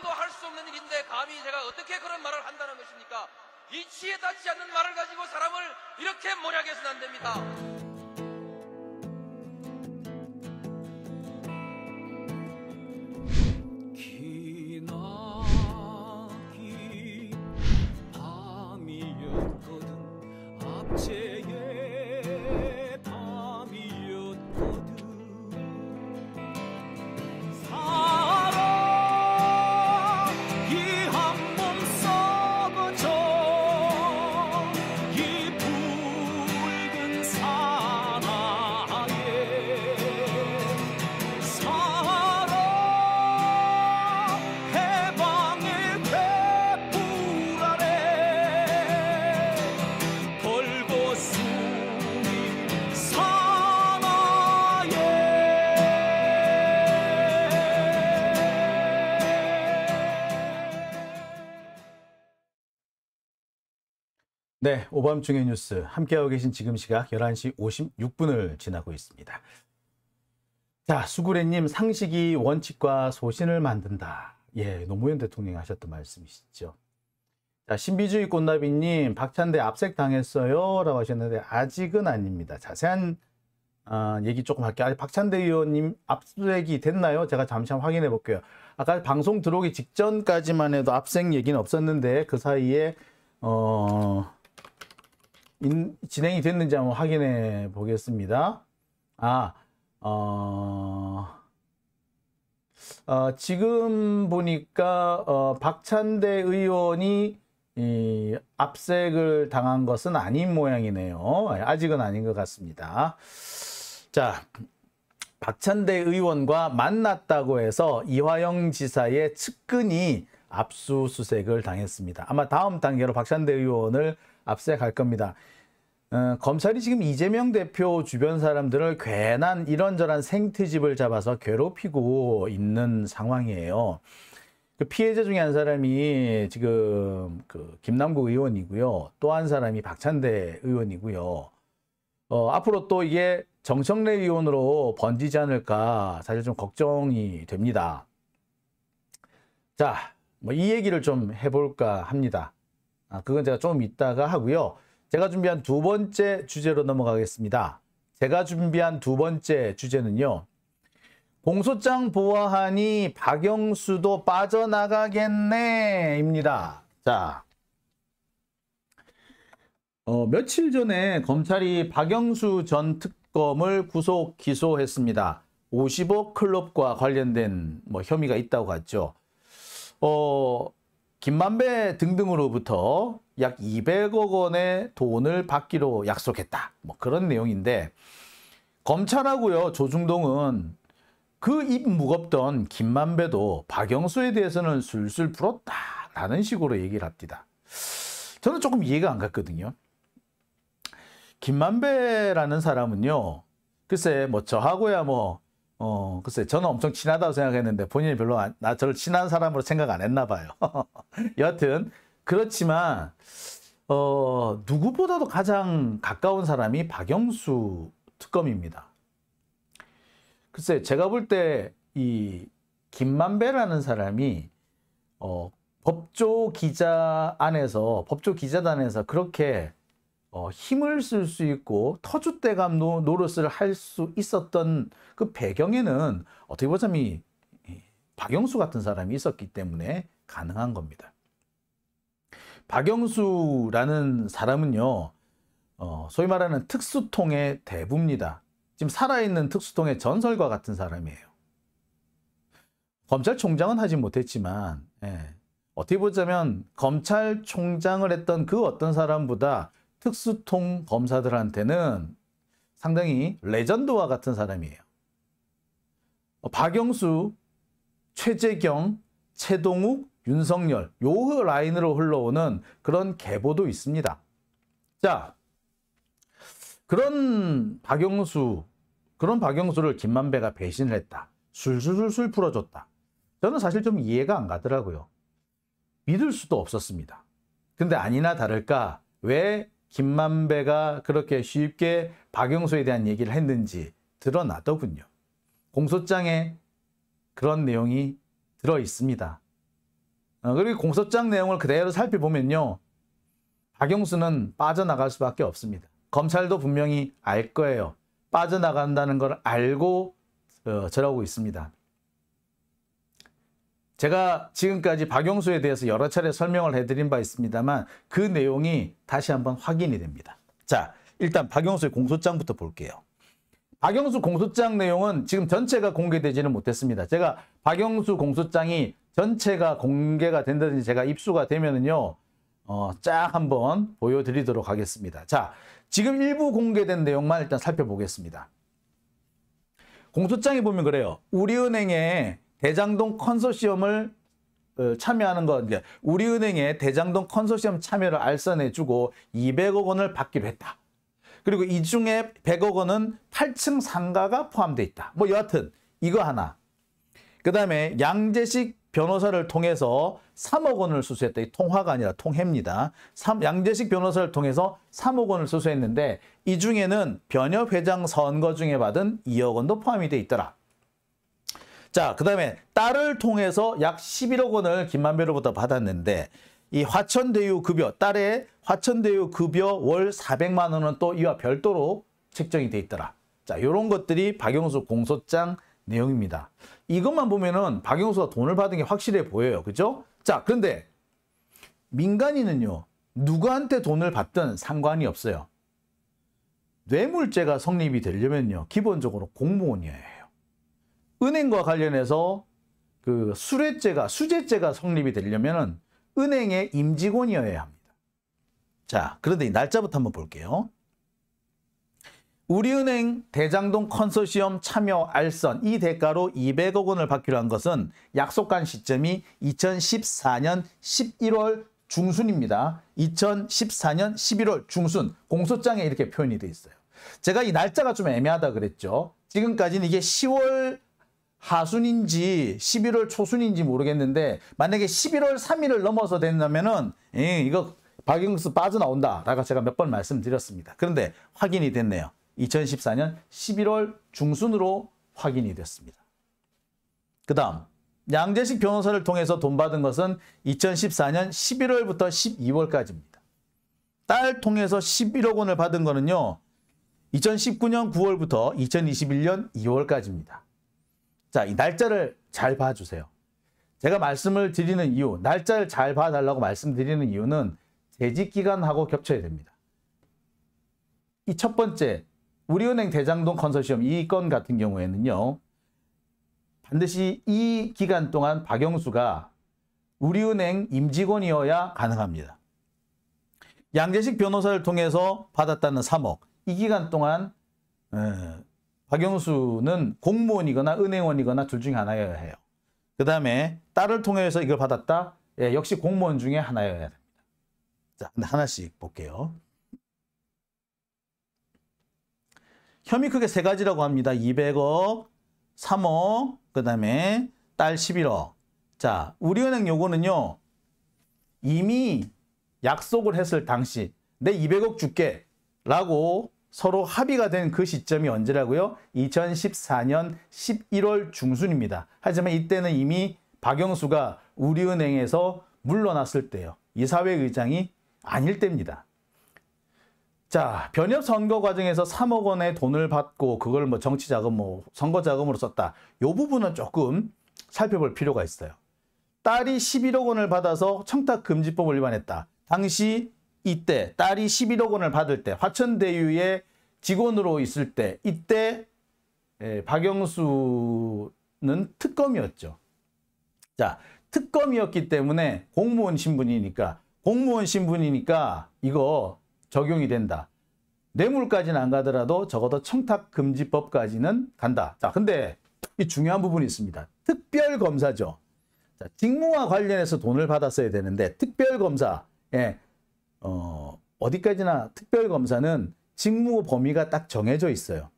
감당도 할 수 없는 일인데 감히 제가 어떻게 그런 말을 한다는 것입니까? 이치에 닿지 않는 말을 가지고 사람을 이렇게 모략해서는 안 됩니다. 네, 오밤중의 뉴스 함께하고 계신 지금 시각 11시 56분을 지나고 있습니다. 자, 수구레님 상식이 원칙과 소신을 만든다. 예, 노무현 대통령이 하셨던 말씀이시죠. 자, 신비주의 꽃나비님 박찬대 압색 당했어요 라고 하셨는데 아직은 아닙니다. 자세한 어, 얘기 조금 할게요. 아니, 박찬대 의원님 압색이 됐나요? 제가 잠시 한 확인해 볼게요. 아까 방송 들어오기 직전까지만 해도 압색 얘기는 없었는데 그 사이에 어... 인, 진행이 됐는지 한번 확인해 보겠습니다. 아, 어, 어 지금 보니까 어, 박찬대 의원이 이 압색을 당한 것은 아닌 모양이네요. 아직은 아닌 것 같습니다. 자, 박찬대 의원과 만났다고 해서 이화영 지사의 측근이 압수수색을 당했습니다. 아마 다음 단계로 박찬대 의원을 압수할 겁니다. 어, 검찰이 지금 이재명 대표 주변 사람들을 괜한 이런저런 생트집을 잡아서 괴롭히고 있는 상황이에요. 그 피해자 중에 한 사람이 지금 그 김남국 의원이고요. 또 한 사람이 박찬대 의원이고요. 어, 앞으로 또 이게 정청래 의원으로 번지지 않을까 사실 좀 걱정이 됩니다. 자, 뭐 이 얘기를 좀 해볼까 합니다. 아, 그건 제가 좀 이따가 하고요. 제가 준비한 두 번째 주제로 넘어가겠습니다. 제가 준비한 두 번째 주제는요. 공소장 보아하니 박영수도 빠져나가겠네 입니다. 자, 어, 며칠 전에 검찰이 박영수 전 특검을 구속 기소했습니다. 50억 클럽과 관련된 뭐 혐의가 있다고 하죠. 어, 김만배 등등으로부터 약 200억 원의 돈을 받기로 약속했다. 뭐 그런 내용인데 검찰하고요 조중동은 그 입 무겁던 김만배도 박영수에 대해서는 술술 풀었다라는 식으로 얘기를 합니다. 저는 조금 이해가 안 갔거든요. 김만배라는 사람은요. 글쎄 뭐 저하고야 뭐 어, 글쎄, 저는 엄청 친하다고 생각했는데 본인이 별로 안, 나 저를 친한 사람으로 생각 안 했나 봐요. 여하튼 그렇지만 어, 누구보다도 가장 가까운 사람이 박영수 특검입니다. 글쎄 제가 볼 때 이 김만배라는 사람이 어, 법조 기자 안에서 법조 기자단에서 그렇게 어, 힘을 쓸 수 있고 터줏대감 노릇을 할 수 있었던 그 배경에는 어떻게 보자면 박영수 같은 사람이 있었기 때문에 가능한 겁니다. 박영수라는 사람은요, 어, 소위 말하는 특수통의 대부입니다. 지금 살아있는 특수통의 전설과 같은 사람이에요. 검찰총장은 하지 못했지만, 예, 어떻게 보자면 검찰총장을 했던 그 어떤 사람보다 특수통 검사들한테는 상당히 레전드와 같은 사람이에요. 어, 박영수, 최재경, 최동욱, 윤석열 요흐 라인으로 흘러오는 그런 계보도 있습니다. 자 그런 박영수 그런 박영수를 김만배가 배신을 했다. 술술술술 풀어줬다. 저는 사실 좀 이해가 안 가더라고요. 믿을 수도 없었습니다. 근데 아니나 다를까 왜 김만배가 그렇게 쉽게 박영수에 대한 얘기를 했는지 드러나더군요. 공소장에 그런 내용이 들어 있습니다. 어, 그리고 공소장 내용을 그대로 살펴보면요. 박영수는 빠져나갈 수밖에 없습니다. 검찰도 분명히 알 거예요. 빠져나간다는 걸 알고 저러고 어, 있습니다. 제가 지금까지 박영수에 대해서 여러 차례 설명을 해드린 바 있습니다만 그 내용이 다시 한번 확인이 됩니다. 자, 일단 박영수의 공소장부터 볼게요. 박영수 공소장 내용은 지금 전체가 공개되지는 못했습니다. 제가 박영수 공소장이 전체가 공개가 된다든지 제가 입수가 되면은요. 어, 쫙 한번 보여드리도록 하겠습니다. 자, 지금 일부 공개된 내용만 일단 살펴보겠습니다. 공소장에 보면 그래요. 우리은행의 대장동 컨소시엄을 어, 참여하는 것, 그러니까 우리은행의 대장동 컨소시엄 참여를 알선해주고 200억 원을 받기로 했다. 그리고 이 중에 100억 원은 8층 상가가 포함되어 있다. 뭐 여하튼 이거 하나. 그 다음에 양재식 변호사를 통해서 3억 원을 수수했다. 이 통화가 아니라 통해입니다. 양재식 변호사를 통해서 3억 원을 수수했는데 이 중에는 변협 회장 선거 중에 받은 2억 원도 포함이 돼 있더라. 자, 그 다음에 딸을 통해서 약 11억 원을 김만배로부터 받았는데 이 화천대유 급여, 딸의 화천대유 급여 월 400만 원은 또 이와 별도로 책정이 돼 있더라. 자, 이런 것들이 박영수 공소장 내용입니다. 이것만 보면은 박영수가 돈을 받은 게 확실해 보여요. 그죠? 자, 그런데 민간인은요. 누구한테 돈을 받든 상관이 없어요. 뇌물죄가 성립이 되려면요. 기본적으로 공무원이어야 해요. 은행과 관련해서 그 수뢰죄가 수제죄가 성립이 되려면은 은행의 임직원이어야 합니다. 자, 그런데 이 날짜부터 한번 볼게요. 우리은행 대장동 컨소시엄 참여 알선 이 대가로 200억 원을 받기로 한 것은 약속한 시점이 2014년 11월 중순입니다. 2014년 11월 중순 공소장에 이렇게 표현이 돼 있어요. 제가 이 날짜가 좀 애매하다 그랬죠. 지금까지는 이게 10월 하순인지 11월 초순인지 모르겠는데 만약에 11월 3일을 넘어서 된다면은 이 예, 이거 박영수 빠져나온다라고 제가 몇 번 말씀드렸습니다. 그런데 확인이 됐네요. 2014년 11월 중순으로 확인이 됐습니다. 그 다음 양재식 변호사를 통해서 돈 받은 것은 2014년 11월부터 12월까지입니다. 딸 통해서 11억 원을 받은 것은요 2019년 9월부터 2021년 2월까지입니다. 자, 이 날짜를 잘 봐주세요. 제가 말씀을 드리는 이유, 날짜를 잘 봐달라고 말씀드리는 이유는 재직기간하고 겹쳐야 됩니다. 이 첫 번째, 우리은행 대장동 컨설시엄 이건 같은 경우에는요. 반드시 이 기간 동안 박영수가 우리은행 임직원이어야 가능합니다. 양재식 변호사를 통해서 받았다는 3억. 이 기간 동안 에, 박영수는 공무원이거나 은행원이거나 둘 중에 하나여야 해요. 그 다음에 딸을 통해서 이걸 받았다? 예, 역시 공무원 중에 하나여야 됩니다. 자, 하나씩 볼게요. 혐의 크게 세 가지라고 합니다. 200억, 3억, 그 다음에 딸 11억. 자, 우리은행 요거는요. 이미 약속을 했을 당시 내 200억 줄게 라고 서로 합의가 된 그 시점이 언제라고요? 2014년 11월 중순입니다. 하지만 이때는 이미 박영수가 우리은행에서 물러났을 때요. 이사회 의장이 아닐 때입니다. 자, 변협 선거 과정에서 3억 원의 돈을 받고 그걸 뭐 정치 자금 뭐 선거 자금으로 썼다. 요 부분은 조금 살펴볼 필요가 있어요. 딸이 11억 원을 받아서 청탁 금지법을 위반했다. 당시 이때 딸이 11억 원을 받을 때 화천대유의 직원으로 있을 때 이때 예, 박영수는 특검이었죠. 자, 특검이었기 때문에 공무원 신분이니까 공무원 신분이니까 이거 적용이 된다. 뇌물까지는 안 가더라도 적어도 청탁금지법까지는 간다. 자, 근데 이 중요한 부분이 있습니다. 특별검사죠. 자, 직무와 관련해서 돈을 받았어야 되는데 특별검사, 예, 어, 어디까지나 특별검사는 직무 범위가 딱 정해져 있어요.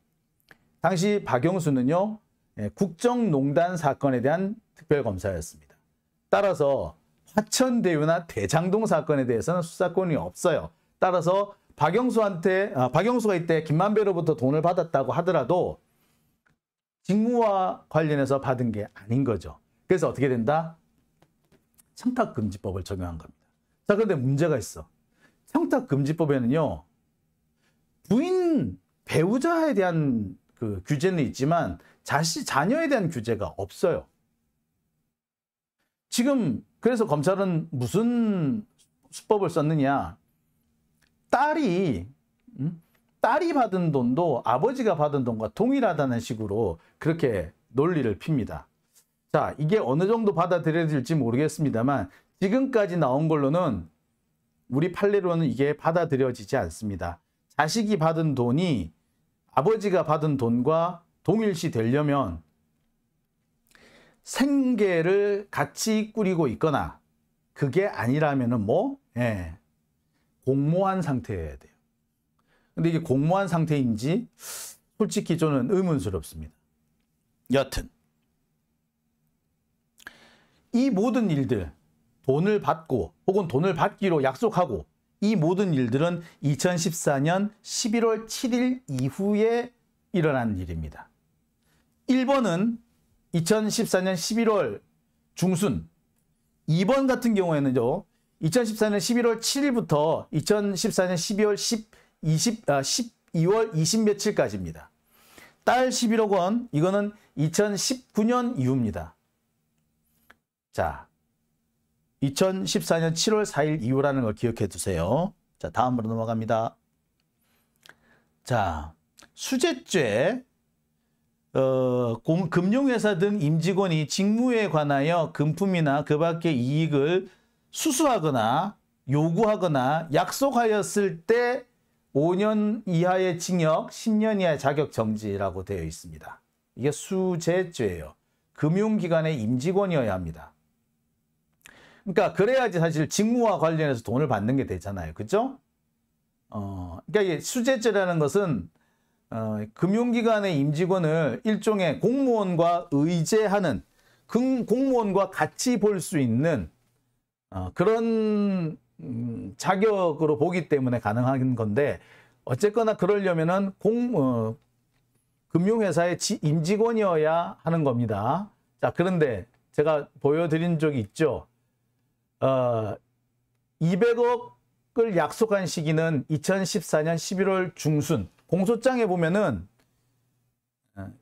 당시 박영수는요. 예, 국정농단 사건에 대한 특별검사였습니다. 따라서 화천대유나 대장동 사건에 대해서는 수사권이 없어요. 따라서 박영수한테 아, 박영수가 이때 김만배로부터 돈을 받았다고 하더라도 직무와 관련해서 받은 게 아닌 거죠. 그래서 어떻게 된다? 청탁금지법을 적용한 겁니다. 자 그런데 문제가 있어. 청탁금지법에는요. 부인 배우자에 대한 그 규제는 있지만 자시 자녀에 대한 규제가 없어요. 지금 그래서 검찰은 무슨 수법을 썼느냐. 딸이 음? 딸이 받은 돈도 아버지가 받은 돈과 동일하다는 식으로 그렇게 논리를 핍니다. 자, 이게 어느 정도 받아들여질지 모르겠습니다만 지금까지 나온 걸로는 우리 판례로는 이게 받아들여지지 않습니다. 자식이 받은 돈이 아버지가 받은 돈과 동일시 되려면 생계를 같이 꾸리고 있거나 그게 아니라면 뭐? 예. 공모한 상태여야 돼요. 근데 이게 공모한 상태인지 솔직히 저는 의문스럽습니다. 여튼 이 모든 일들 돈을 받고 혹은 돈을 받기로 약속하고 이 모든 일들은 2014년 11월 7일 이후에 일어난 일입니다. 1번은 2014년 11월 중순, 2번 같은 경우에는요, 2014년 11월 7일부터 2014년 12월 10, 20, 아, 12월 20 며칠까지입니다. 딸 11억 원, 이거는 2019년 이후입니다. 자, 2014년 7월 4일 이후라는 걸 기억해 두세요. 자, 다음으로 넘어갑니다. 자, 수제죄 어, 공, 금융회사 등 임직원이 직무에 관하여 금품이나 그 밖의 이익을 수수하거나 요구하거나 약속하였을 때 5년 이하의 징역, 10년 이하의 자격정지라고 되어 있습니다. 이게 수제죄예요 금융기관의 임직원이어야 합니다. 그러니까 그래야지 사실 직무와 관련해서 돈을 받는 게 되잖아요. 그죠? 어, 그러니까 수제죄라는 것은 어, 금융기관의 임직원을 일종의 공무원과 의제하는 공무원과 같이 볼 수 있는 어, 그런 음, 자격으로 보기 때문에 가능한 건데 어쨌거나 그러려면은 공 어, 금융회사의 지, 임직원이어야 하는 겁니다. 자 그런데 제가 보여드린 적이 있죠. 어, 200억을 약속한 시기는 2014년 11월 중순 공소장에 보면은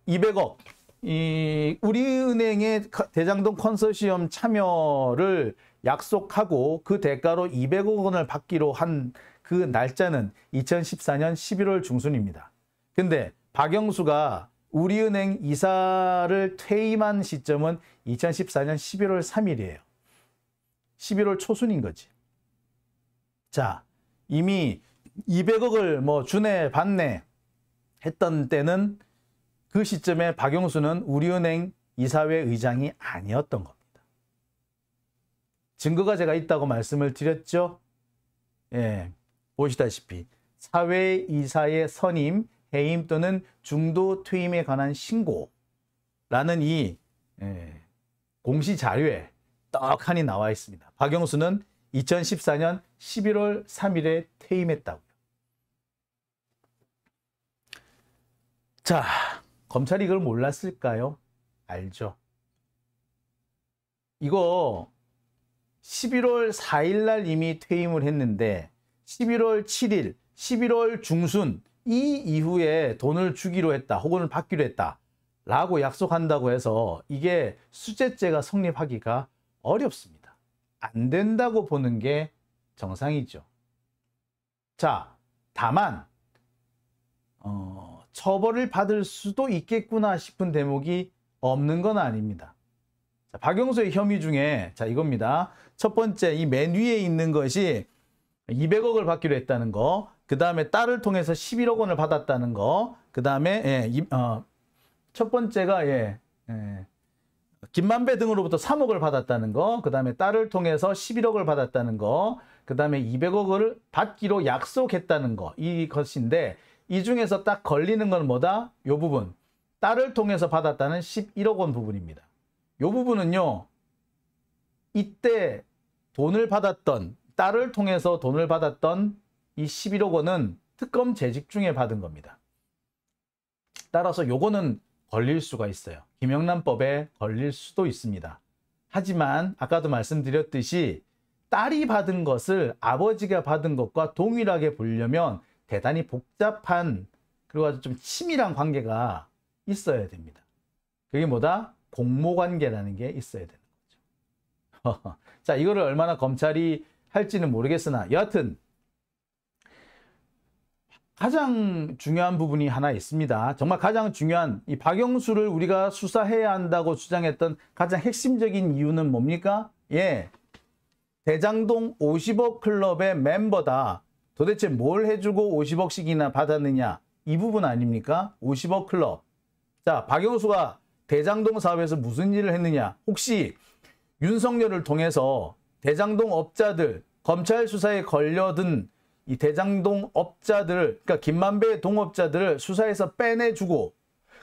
200억 어, 이 우리은행의 대장동 컨소시엄 참여를 약속하고 그 대가로 200억 원을 받기로 한 그 날짜는 2014년 11월 중순입니다. 근데 박영수가 우리은행 이사를 퇴임한 시점은 2014년 11월 3일이에요. 11월 초순인 거지. 자, 이미 200억을 뭐 주네 받네 했던 때는 그 시점에 박영수는 우리은행 이사회 의장이 아니었던 겁니다. 증거가 제가 있다고 말씀을 드렸죠. 예, 보시다시피 사회이사의 선임, 해임 또는 중도 퇴임에 관한 신고라는 이 예, 공시 자료에 떡하니 나와 있습니다. 박영수는 2014년 11월 3일에 퇴임했다고요. 자, 검찰이 이걸 몰랐을까요? 알죠. 이거 11월 4일 날 이미 퇴임을 했는데 11월 7일, 11월 중순 이 이후에 돈을 주기로 했다 혹은 받기로 했다 라고 약속한다고 해서 이게 수제죄가 성립하기가 어렵습니다. 안 된다고 보는 게 정상이죠. 자, 다만 어, 처벌을 받을 수도 있겠구나 싶은 대목이 없는 건 아닙니다. 자, 박영수의 혐의 중에 자 이겁니다. 첫 번째 이 맨 위에 있는 것이 200억을 받기로 했다는 거, 그 다음에 딸을 통해서 11억 원을 받았다는 거, 그 다음에 예, 어, 첫 번째가 예, 예, 김만배 등으로부터 3억을 받았다는 거, 그 다음에 딸을 통해서 11억을 받았다는 거, 그 다음에 200억을 받기로 약속했다는 거, 이것인데 이 중에서 딱 걸리는 건 뭐다? 요 부분. 딸을 통해서 받았다는 11억 원 부분입니다. 요 부분은요. 이때 돈을 받았던 딸을 통해서 돈을 받았던 이 11억 원은 특검 재직 중에 받은 겁니다. 따라서 요거는 걸릴 수가 있어요. 김영란법에 걸릴 수도 있습니다. 하지만 아까도 말씀드렸듯이 딸이 받은 것을 아버지가 받은 것과 동일하게 보려면 대단히 복잡한 그리고 아주 좀 치밀한 관계가 있어야 됩니다. 그게 뭐다? 공모관계라는 게 있어야 되는 거죠. 자, 이거를 얼마나 검찰이 할지는 모르겠으나 여하튼 가장 중요한 부분이 하나 있습니다. 정말 가장 중요한 이 박영수를 우리가 수사해야 한다고 주장했던 가장 핵심적인 이유는 뭡니까? 예, 대장동 50억 클럽의 멤버다. 도대체 뭘 해주고 50억씩이나 받았느냐 이 부분 아닙니까? 50억 클럽. 자 박영수가 대장동 사업에서 무슨 일을 했느냐 혹시 윤석열을 통해서 대장동 업자들 검찰 수사에 걸려든 이 대장동 업자들을 그러니까 김만배 동업자들을 수사에서 빼내주고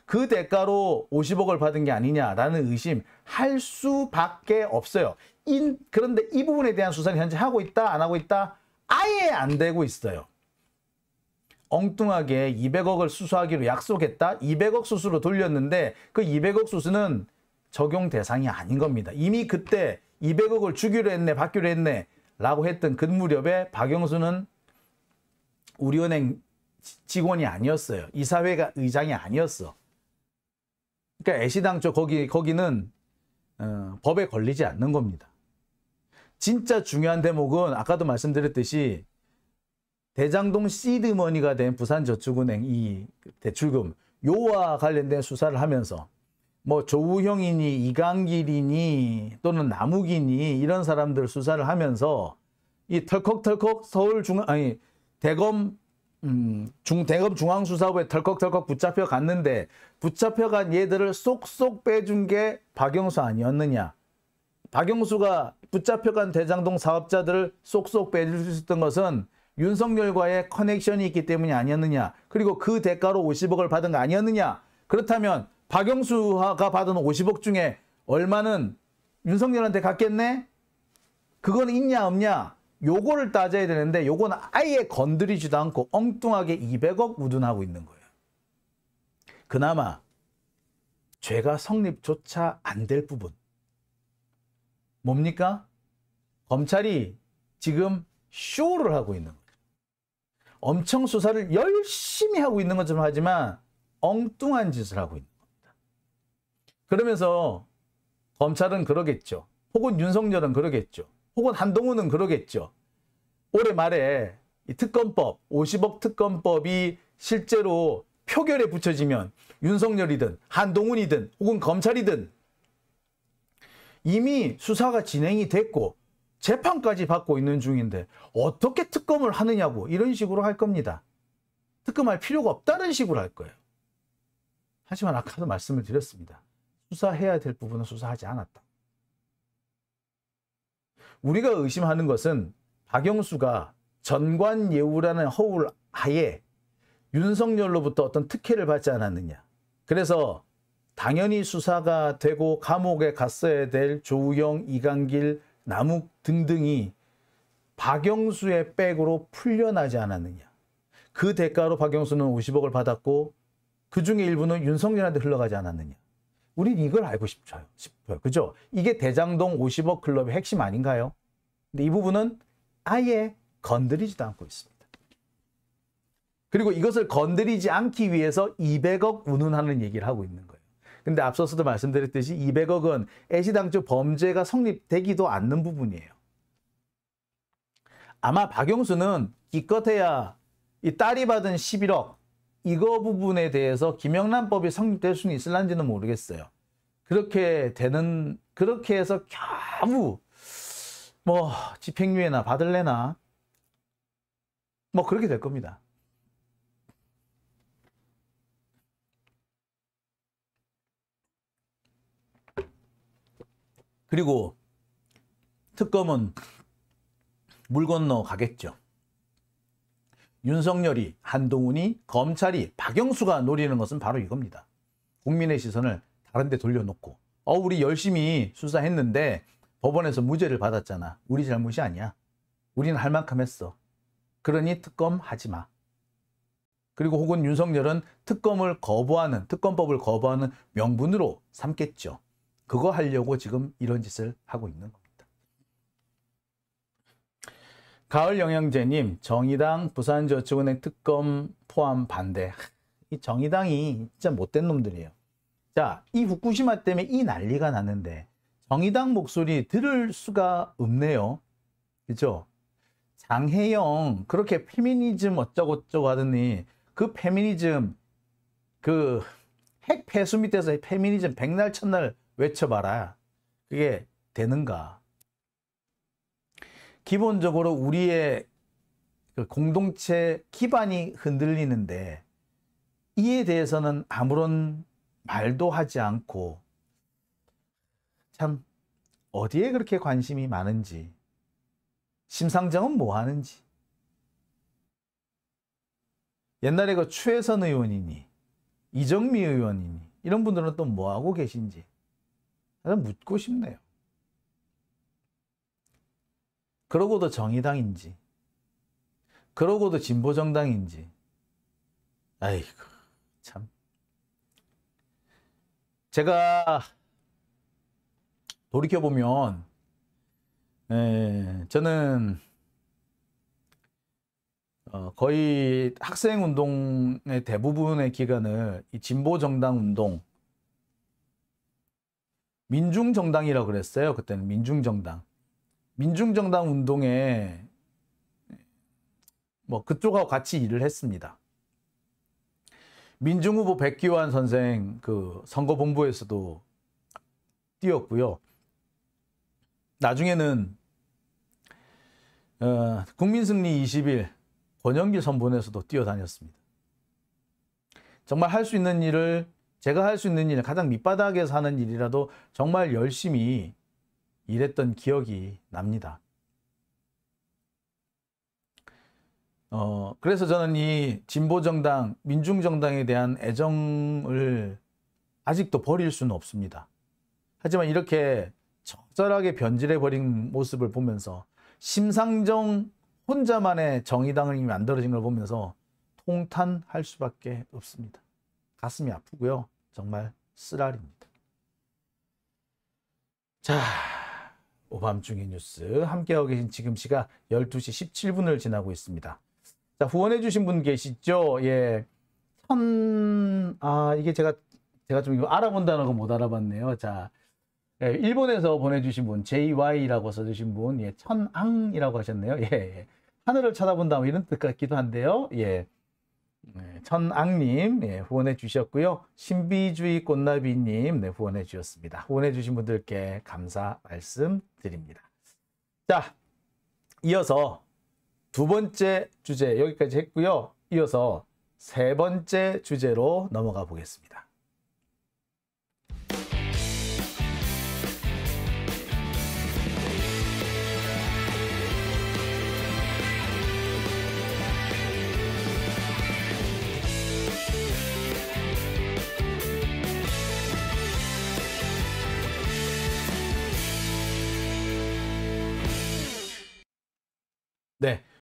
그 대가로 50억을 받은 게 아니냐라는 의심 할 수밖에 없어요. 인, 그런데 이 부분에 대한 수사를 현재 하고 있다 안 하고 있다 아예 안 되고 있어요. 엉뚱하게 200억을 수수하기로 약속했다. 200억 수수로 돌렸는데 그 200억 수수는 적용 대상이 아닌 겁니다. 이미 그때 200억을 주기로 했네 받기로 했네 라고 했던 그 무렵에 박영수는 우리은행 직원이 아니었어요. 이사회가 의장이 아니었어. 그러니까 애시당초 거기, 거기는 어, 법에 걸리지 않는 겁니다. 진짜 중요한 대목은 아까도 말씀드렸듯이 대장동 시드머니가 된 부산저축은행 이 대출금 요와 관련된 수사를 하면서 뭐 조우형이니 이강길이니 또는 남욱이니 이런 사람들 수사를 하면서 이 털컥털컥 서울 중 아니 대검 음, 중 대검 중앙수사부에 털컥털컥 붙잡혀 갔는데 붙잡혀 간 얘들을 쏙쏙 빼준 게 박영수 아니었느냐? 박영수가 붙잡혀 간 대장동 사업자들을 쏙쏙 빼줄 수 있었던 것은 윤석열과의 커넥션이 있기 때문이 아니었느냐. 그리고 그 대가로 50억을 받은 거 아니었느냐. 그렇다면 박영수가 받은 50억 중에 얼마는 윤석열한테 갔겠네? 그건 있냐 없냐? 요거를 따져야 되는데 요건 아예 건드리지도 않고 엉뚱하게 200억 우둔하고 있는 거예요. 그나마 죄가 성립조차 안 될 부분. 뭡니까? 검찰이 지금 쇼를 하고 있는 거예요. 엄청 수사를 열심히 하고 있는 것처럼 하지만 엉뚱한 짓을 하고 있는 겁니다. 그러면서 검찰은 그러겠죠. 혹은 윤석열은 그러겠죠. 혹은 한동훈은 그러겠죠. 올해 말에 특검법, 50억 특검법이 실제로 표결에 붙여지면 윤석열이든 한동훈이든 혹은 검찰이든 이미 수사가 진행이 됐고 재판까지 받고 있는 중인데 어떻게 특검을 하느냐고 이런 식으로 할 겁니다. 특검할 필요가 없다는 식으로 할 거예요. 하지만 아까도 말씀을 드렸습니다. 수사해야 될 부분은 수사하지 않았다. 우리가 의심하는 것은 박영수가 전관예우라는 허울 하에 윤석열로부터 어떤 특혜를 받지 않았느냐. 그래서 당연히 수사가 되고 감옥에 갔어야 될 조우영, 이강길, 나무 등등이 박영수의 백으로 풀려나지 않았느냐. 그 대가로 박영수는 50억을 받았고 그 중에 일부는 윤석열한테 흘러가지 않았느냐. 우린 이걸 알고 싶어요. 싶어요. 그죠? 이게 대장동 50억 클럽의 핵심 아닌가요? 근데 이 부분은 아예 건드리지도 않고 있습니다. 그리고 이것을 건드리지 않기 위해서 200억 운운하는 얘기를 하고 있는 거예요. 근데 앞서서도 말씀드렸듯이 200억은 애시당초 범죄가 성립되기도 않는 부분이에요. 아마 박영수는 기껏해야 이 딸이 받은 11억 이거 부분에 대해서 김영란법이 성립될 수는 있을란지는 모르겠어요. 그렇게 되는 그렇게 해서 겨우 뭐 집행유예나 받을래나 뭐 그렇게 될 겁니다. 그리고 특검은 물 건너 가겠죠. 윤석열이, 한동훈이, 검찰이, 박영수가 노리는 것은 바로 이겁니다. 국민의 시선을 다른 데 돌려놓고 어 우리 열심히 수사했는데 법원에서 무죄를 받았잖아. 우리 잘못이 아니야. 우리는 할 만큼 했어. 그러니 특검 하지 마. 그리고 혹은 윤석열은 특검을 거부하는 특검법을 거부하는 명분으로 삼겠죠. 그거 하려고 지금 이런 짓을 하고 있는 겁니다. 가을영양제님, 정의당 부산저축은행 특검 포함 반대. 이 정의당이 진짜 못된 놈들이에요. 자, 이 후쿠시마 때문에 이 난리가 났는데 정의당 목소리 들을 수가 없네요. 그죠? 장혜영 그렇게 페미니즘 어쩌고저쩌고 하더니 그 페미니즘 그핵 폐수 밑에서 페미니즘 백날 첫날 외쳐봐라. 그게 되는가? 기본적으로 우리의 그 공동체 기반이 흔들리는데 이에 대해서는 아무런 말도 하지 않고 참 어디에 그렇게 관심이 많은지 심상정은 뭐 하는지 옛날에 그 추혜선 의원이니 이정미 의원이니 이런 분들은 또 뭐 하고 계신지 저는 묻고 싶네요. 그러고도 정의당인지, 그러고도 진보정당인지, 아이고, 참. 제가 돌이켜보면, 에, 저는 어, 거의 학생 운동의 대부분의 기간을 이 진보 정당 운동 민중정당이라고 그랬어요. 그때는 민중정당. 민중정당 운동에 뭐 그쪽하고 같이 일을 했습니다. 민중후보 백기환 선생 그 선거본부에서도 뛰었고요. 나중에는 어, 국민승리 20일 권영기 선본에서도 뛰어다녔습니다. 정말 할 수 있는 일을 제가 할 수 있는 일, 가장 밑바닥에서 하는 일이라도 정말 열심히 일했던 기억이 납니다. 어, 그래서 저는 이 진보정당, 민중정당에 대한 애정을 아직도 버릴 수는 없습니다. 하지만 이렇게 적절하게 변질해버린 모습을 보면서 심상정 혼자만의 정의당이 만들어진 걸 보면서 통탄할 수밖에 없습니다. 가슴이 아프고요. 정말 쓰라립니다. 자, 오밤중의 뉴스 함께하고 계신 지금 시각 12시 17분을 지나고 있습니다. 자, 후원해 주신 분 계시죠? 예. 천 아, 이게 제가 제가 좀 이거 알아본다라고 못 알아봤네요. 자. 예, 일본에서 보내 주신 분 JY라고 써 주신 분 예, 천앙이라고 하셨네요. 예, 예. 하늘을 쳐다본다 뭐 이런 뜻 같기도 한데요. 예. 천악님 예, 후원해 주셨고요. 신비주의 꽃나비님 네, 후원해 주셨습니다. 후원해 주신 분들께 감사 말씀드립니다. 자, 이어서 두 번째 주제 여기까지 했고요. 이어서 세 번째 주제로 넘어가 보겠습니다. 네.